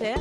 Café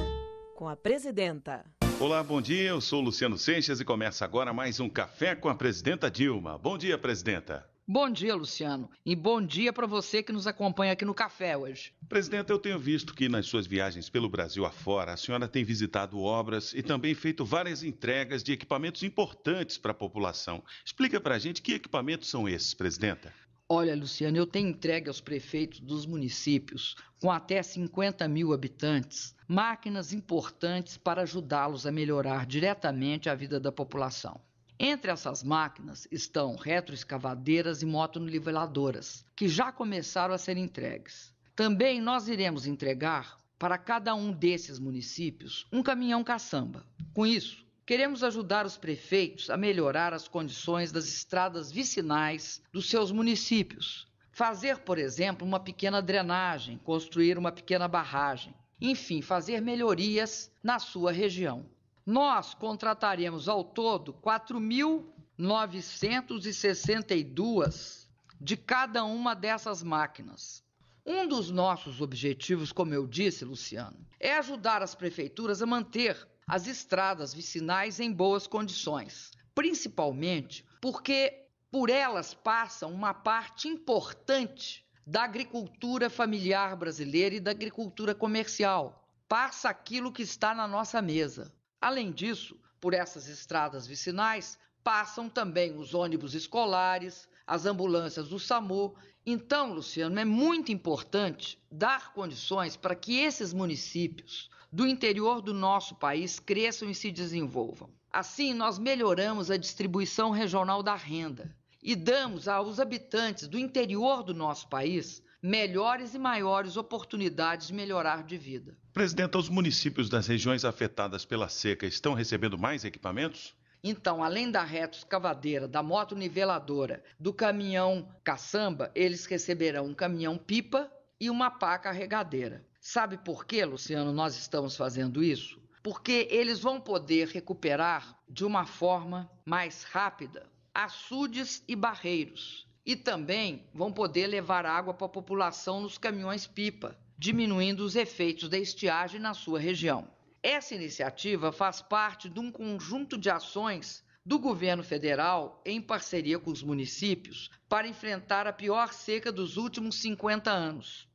com a Presidenta. Olá, bom dia. Eu sou Luciano Seixas e começa agora mais um Café com a Presidenta Dilma. Bom dia, Presidenta. Bom dia, Luciano. E bom dia para você que nos acompanha aqui no Café hoje. Presidenta, eu tenho visto que nas suas viagens pelo Brasil afora, a senhora tem visitado obras e também feito várias entregas de equipamentos importantes para a população. Explica para a gente que equipamentos são esses, Presidenta. Olha, Luciano, eu tenho entregue aos prefeitos dos municípios com até 50 mil habitantes máquinas importantes para ajudá-los a melhorar diretamente a vida da população. Entre essas máquinas estão retroescavadeiras e motoniveladoras, que já começaram a ser entregues. Também nós iremos entregar para cada um desses municípios um caminhão caçamba. Com isso, Queremos ajudar os prefeitos a melhorar as condições das estradas vicinais dos seus municípios. Fazer, por exemplo, uma pequena drenagem, construir uma pequena barragem. Enfim, fazer melhorias na sua região. Nós contrataremos ao todo 4.962 de cada uma dessas máquinas. Um dos nossos objetivos, como eu disse, Luciano, é ajudar as prefeituras a manter as estradas vicinais em boas condições, principalmente porque por elas passa uma parte importante da agricultura familiar brasileira e da agricultura comercial. Passa aquilo que está na nossa mesa. Além disso, por essas estradas vicinais passam também os ônibus escolares, as ambulâncias do SAMU. Então, Luciano, é muito importante dar condições para que esses municípios do interior do nosso país cresçam e se desenvolvam. Assim, nós melhoramos a distribuição regional da renda e damos aos habitantes do interior do nosso país melhores e maiores oportunidades de melhorar de vida. Presidenta, os municípios das regiões afetadas pela seca estão recebendo mais equipamentos? Então, além da reta escavadeira, da moto niveladora, do caminhão caçamba, eles receberão um caminhão pipa e uma pá carregadeira. Sabe por que, Luciano, nós estamos fazendo isso? Porque eles vão poder recuperar de uma forma mais rápida açudes e barreiros. E também vão poder levar água para a população nos caminhões pipa, diminuindo os efeitos da estiagem na sua região. Essa iniciativa faz parte de um conjunto de ações do governo federal em parceria com os municípios para enfrentar a pior seca dos últimos 50 anos.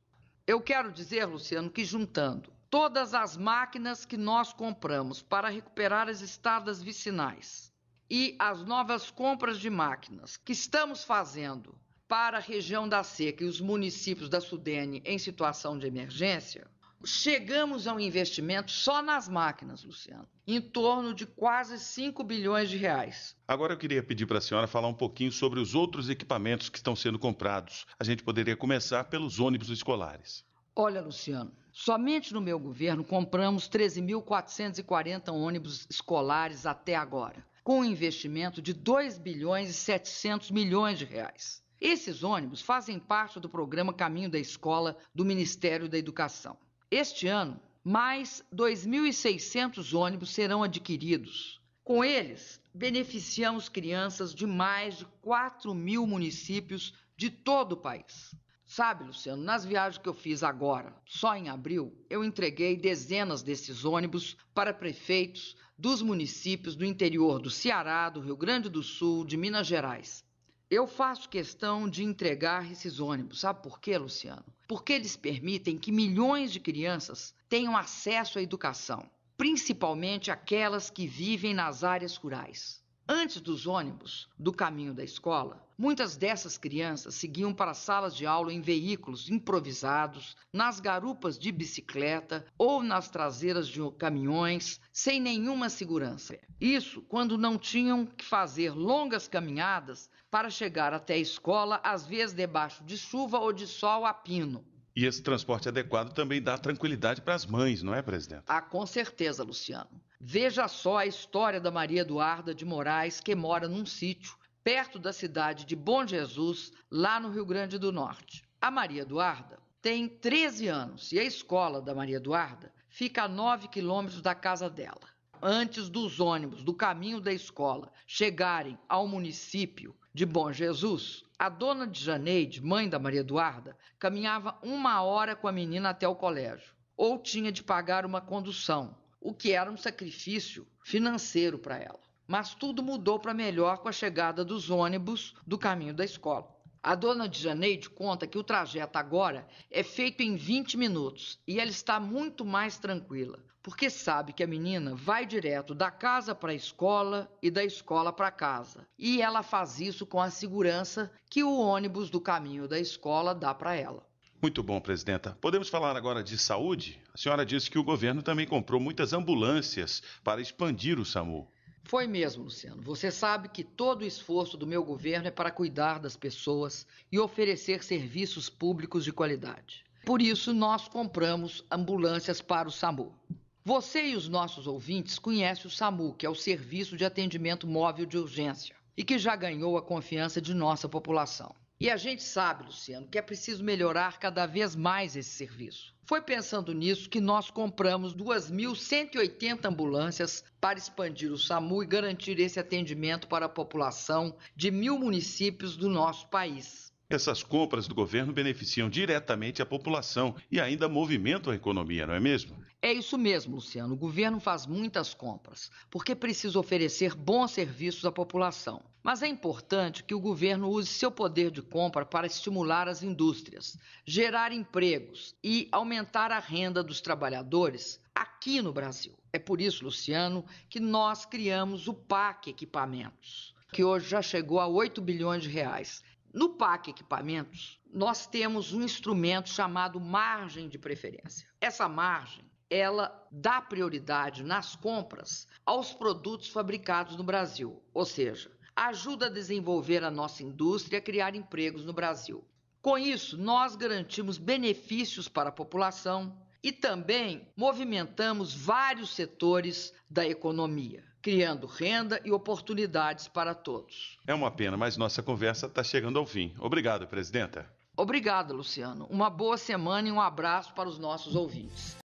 Eu quero dizer, Luciano, que juntando todas as máquinas que nós compramos para recuperar as estradas vicinais e as novas compras de máquinas que estamos fazendo para a região da seca e os municípios da Sudene em situação de emergência, Chegamos a um investimento só nas máquinas, Luciano, em torno de quase 5 bilhões de reais. Agora eu queria pedir para a senhora falar um pouquinho sobre os outros equipamentos que estão sendo comprados. A gente poderia começar pelos ônibus escolares. Olha, Luciano, somente no meu governo compramos 13.440 ônibus escolares até agora, com um investimento de 2 bilhões e 700 milhões de reais. Esses ônibus fazem parte do programa Caminho da Escola do Ministério da Educação. Este ano, mais 2.600 ônibus serão adquiridos. Com eles, beneficiamos crianças de mais de 4 mil municípios de todo o país. Sabe, Luciano, nas viagens que eu fiz agora, só em abril, eu entreguei dezenas desses ônibus para prefeitos dos municípios do interior do Ceará, do Rio Grande do Sul, de Minas Gerais. Eu faço questão de entregar esses ônibus. Sabe por quê, Luciano? Porque eles permitem que milhões de crianças tenham acesso à educação, principalmente aquelas que vivem nas áreas rurais. Antes dos ônibus, do caminho da escola, muitas dessas crianças seguiam para salas de aula em veículos improvisados, nas garupas de bicicleta ou nas traseiras de caminhões, sem nenhuma segurança. Isso quando não tinham que fazer longas caminhadas para chegar até a escola, às vezes debaixo de chuva ou de sol a pino. E esse transporte adequado também dá tranquilidade para as mães, não é, presidente? Ah, com certeza, Luciano. Veja só a história da Maria Eduarda de Moraes, que mora num sítio perto da cidade de Bom Jesus, lá no Rio Grande do Norte. A Maria Eduarda tem 13 anos e a escola da Maria Eduarda fica a 9 quilômetros da casa dela. Antes dos ônibus do caminho da escola chegarem ao município de Bom Jesus, a dona de Janeide, mãe da Maria Eduarda, caminhava uma hora com a menina até o colégio, ou tinha de pagar uma condução, o que era um sacrifício financeiro para ela. Mas tudo mudou para melhor com a chegada dos ônibus do caminho da escola. A dona de Janeide conta que o trajeto agora é feito em 20 minutos e ela está muito mais tranquila, porque sabe que a menina vai direto da casa para a escola e da escola para casa. E ela faz isso com a segurança que o ônibus do caminho da escola dá para ela. Muito bom, presidenta. Podemos falar agora de saúde? A senhora disse que o governo também comprou muitas ambulâncias para expandir o SAMU. Foi mesmo, Luciano. Você sabe que todo o esforço do meu governo é para cuidar das pessoas e oferecer serviços públicos de qualidade. Por isso, nós compramos ambulâncias para o SAMU. Você e os nossos ouvintes conhecem o SAMU, que é o Serviço de Atendimento Móvel de Urgência, e que já ganhou a confiança de nossa população. E a gente sabe, Luciano, que é preciso melhorar cada vez mais esse serviço. Foi pensando nisso que nós compramos 2.180 ambulâncias para expandir o SAMU e garantir esse atendimento para a população de mil municípios do nosso país. Essas compras do governo beneficiam diretamente a população e ainda movimentam a economia, não é mesmo? É isso mesmo, Luciano. O governo faz muitas compras, porque precisa oferecer bons serviços à população. Mas é importante que o governo use seu poder de compra para estimular as indústrias, gerar empregos e aumentar a renda dos trabalhadores aqui no Brasil. É por isso, Luciano, que nós criamos o PAC Equipamentos que hoje já chegou a 8 bilhões de reais no PAC Equipamentos, nós temos um instrumento chamado margem de preferência. Essa margem ela dá prioridade nas compras aos produtos fabricados no Brasil, ou seja, ajuda a desenvolver a nossa indústria e a criar empregos no Brasil. Com isso, nós garantimos benefícios para a população e também movimentamos vários setores da economia criando renda e oportunidades para todos. É uma pena, mas nossa conversa está chegando ao fim. Obrigado, presidenta. Obrigada, Luciano. Uma boa semana e um abraço para os nossos ouvintes.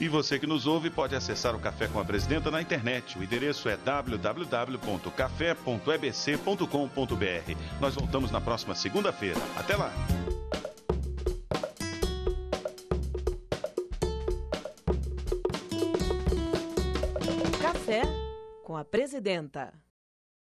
E você que nos ouve pode acessar o Café com a Presidenta na internet. O endereço é www.café.ebc.com.br. Nós voltamos na próxima segunda-feira. Até lá! presidenta.